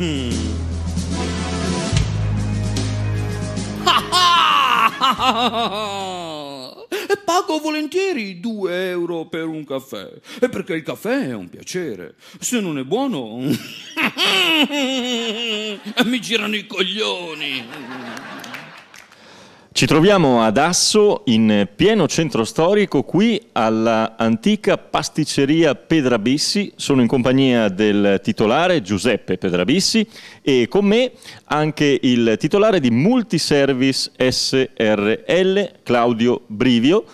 Mm. E pago volentieri 2 euro per un caffè, e perché il caffè è un piacere. Se non è buono, mi girano i coglioni. Ci troviamo ad Asso, in pieno centro storico, qui all'antica pasticceria Pedrabissi. Sono in compagnia del titolare Giuseppe Pedrabissi e con me anche il titolare di Multiservice SRL, Claudio Brivio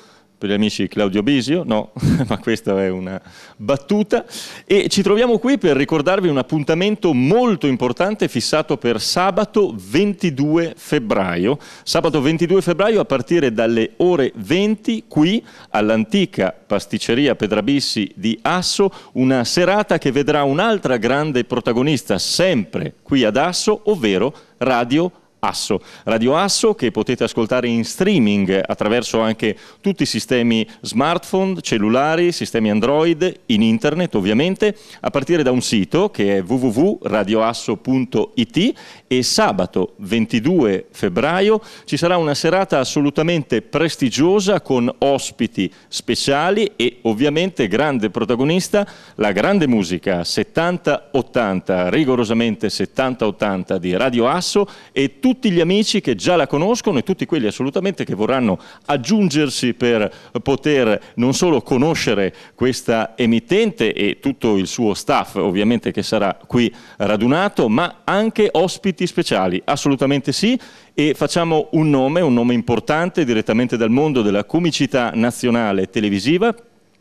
per gli amici Claudio Bisio, no, ma questa è una battuta. E ci troviamo qui per ricordarvi un appuntamento molto importante fissato per sabato 22 febbraio. Sabato 22 febbraio a partire dalle ore 20 qui all'antica pasticceria Pedrabissi di Asso, una serata che vedrà un'altra grande protagonista sempre qui ad Asso, ovvero Radio Pedrabissi. Asso. Radio Asso che potete ascoltare in streaming attraverso anche tutti i sistemi smartphone, cellulari, sistemi Android, in internet ovviamente, a partire da un sito che è www.radioasso.it e sabato 22 febbraio ci sarà una serata assolutamente prestigiosa con ospiti speciali e ovviamente grande protagonista la grande musica 70-80, rigorosamente 70-80 di Radio Asso e tutti tutti gli amici che già la conoscono e tutti quelli assolutamente che vorranno aggiungersi per poter non solo conoscere questa emittente e tutto il suo staff ovviamente che sarà qui radunato, ma anche ospiti speciali, assolutamente sì, e facciamo un nome, un nome importante direttamente dal mondo della comicità nazionale televisiva,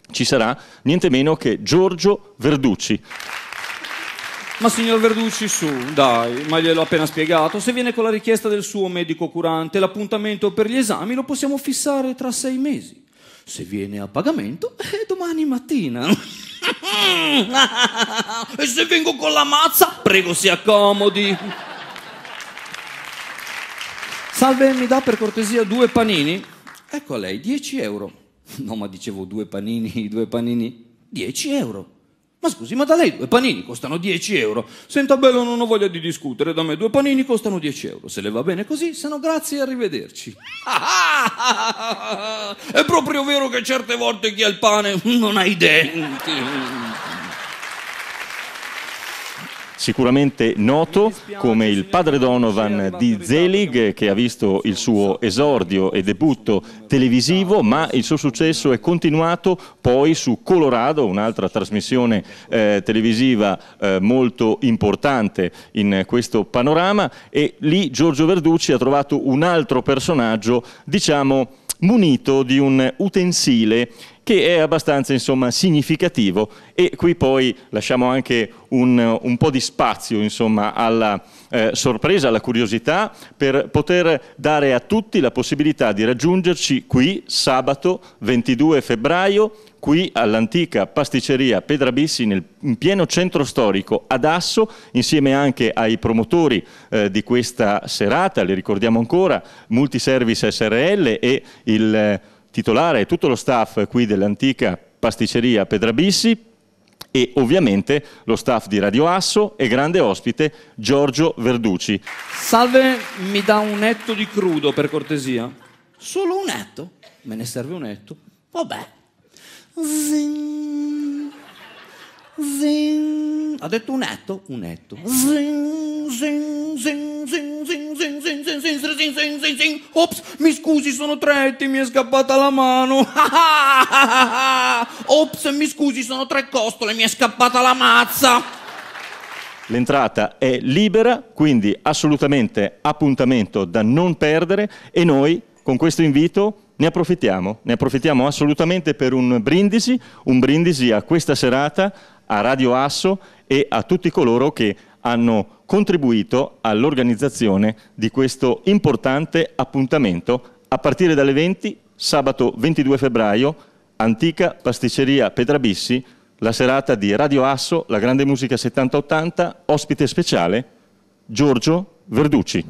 ci sarà niente meno che Giorgio Verducci. Ma signor Verducci, su, dai, ma gliel'ho appena spiegato. Se viene con la richiesta del suo medico curante l'appuntamento per gli esami, lo possiamo fissare tra sei mesi. Se viene a pagamento, è eh, domani mattina. e se vengo con la mazza, prego si accomodi. Salve, mi dà per cortesia due panini? Ecco a lei, 10 euro. No, ma dicevo due panini, due panini, 10 euro. Ma scusi, ma da lei due panini costano 10 euro. Senta bello, non ho voglia di discutere, da me due panini costano 10 euro. Se le va bene così, se no grazie e arrivederci. è proprio vero che certe volte chi ha il pane non ha i idee sicuramente noto come il padre Donovan di Zelig che ha visto il suo esordio e debutto televisivo ma il suo successo è continuato poi su Colorado, un'altra trasmissione eh, televisiva eh, molto importante in questo panorama e lì Giorgio Verducci ha trovato un altro personaggio diciamo munito di un utensile che è abbastanza insomma, significativo e qui poi lasciamo anche un, un po' di spazio insomma, alla eh, sorpresa, alla curiosità per poter dare a tutti la possibilità di raggiungerci qui sabato 22 febbraio qui all'antica pasticceria Pedrabissi nel, in pieno centro storico ad Asso, insieme anche ai promotori eh, di questa serata, li ricordiamo ancora, Multiservice SRL e il... Eh, titolare e tutto lo staff qui dell'antica pasticceria Pedrabissi e ovviamente lo staff di Radio Asso e grande ospite Giorgio Verducci. Salve, mi dà un etto di crudo per cortesia. Solo un etto? Me ne serve un etto. Vabbè. Oh, zin. Zin. Ha detto un etto? Un etto. Zin, zin, zin, zin zing, zing, zing, zing. Ops, mi scusi, sono tre, ti mi è scappata la mano. Ops, mi scusi, sono tre costole, mi è scappata la mazza. L'entrata è libera, quindi assolutamente appuntamento da non perdere e noi con questo invito ne approfittiamo, ne approfittiamo assolutamente per un brindisi, un brindisi a questa serata, a Radio Asso e a tutti coloro che hanno contribuito all'organizzazione di questo importante appuntamento a partire dalle 20 sabato 22 febbraio antica pasticceria Petrabissi la serata di Radio Asso la grande musica 70-80 ospite speciale Giorgio Verducci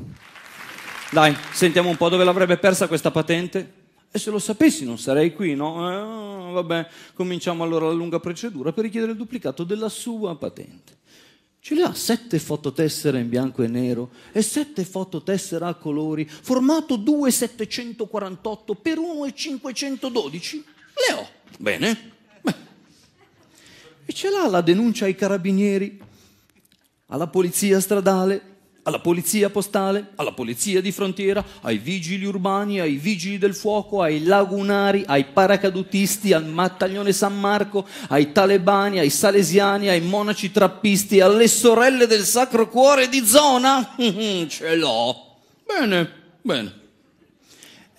dai sentiamo un po' dove l'avrebbe persa questa patente e se lo sapessi non sarei qui, no? Eh, vabbè, cominciamo allora la lunga procedura per richiedere il duplicato della sua patente. Ce le ha sette fototessere in bianco e nero e sette fototessere a colori, formato 2,748 per 1,512? Le ho. Bene. Beh. E ce l'ha la denuncia ai carabinieri, alla polizia stradale, alla polizia postale, alla polizia di frontiera, ai vigili urbani, ai vigili del fuoco, ai lagunari, ai paracadutisti, al mattaglione San Marco, ai talebani, ai salesiani, ai monaci trappisti, alle sorelle del Sacro Cuore di zona? Ce l'ho. Bene, bene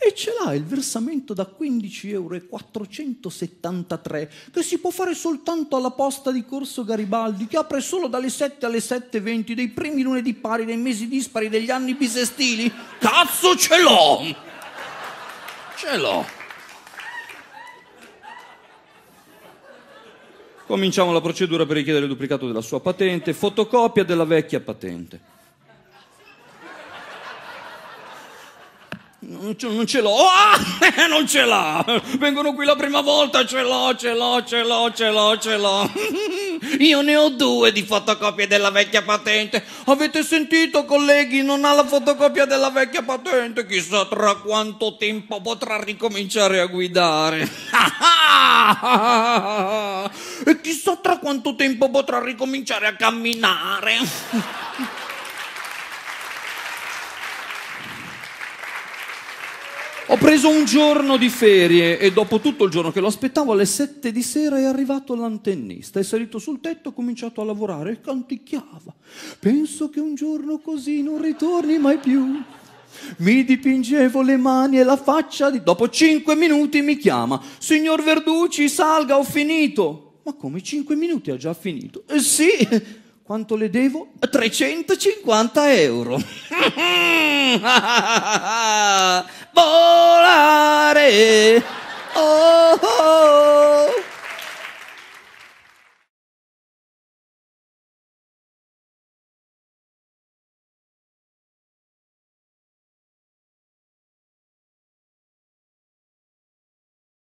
e ce l'ha il versamento da 15,473 euro che si può fare soltanto alla posta di Corso Garibaldi che apre solo dalle 7 alle 7.20 dei primi lunedì pari, dei mesi dispari, degli anni bisestili. Cazzo ce l'ho! Ce l'ho! Cominciamo la procedura per richiedere il duplicato della sua patente, fotocopia della vecchia patente. Non ce, non ce l'ho, oh, non ce l'ha. Vengono qui la prima volta, ce l'ho, ce l'ho, ce l'ho, ce l'ho, ce l'ho. Io ne ho due di fotocopie della vecchia patente. Avete sentito, colleghi? Non ha la fotocopia della vecchia patente. Chissà tra quanto tempo potrà ricominciare a guidare. e chissà tra quanto tempo potrà ricominciare a camminare. Ho preso un giorno di ferie e dopo tutto il giorno che lo aspettavo alle sette di sera è arrivato l'antennista, è salito sul tetto, ha cominciato a lavorare e canticchiava. Penso che un giorno così non ritorni mai più. Mi dipingevo le mani e la faccia di... Dopo cinque minuti mi chiama, signor Verducci, salga, ho finito. Ma come cinque minuti ha già finito? Eh sì, quanto le devo? 350 euro. Volare! Oh, oh.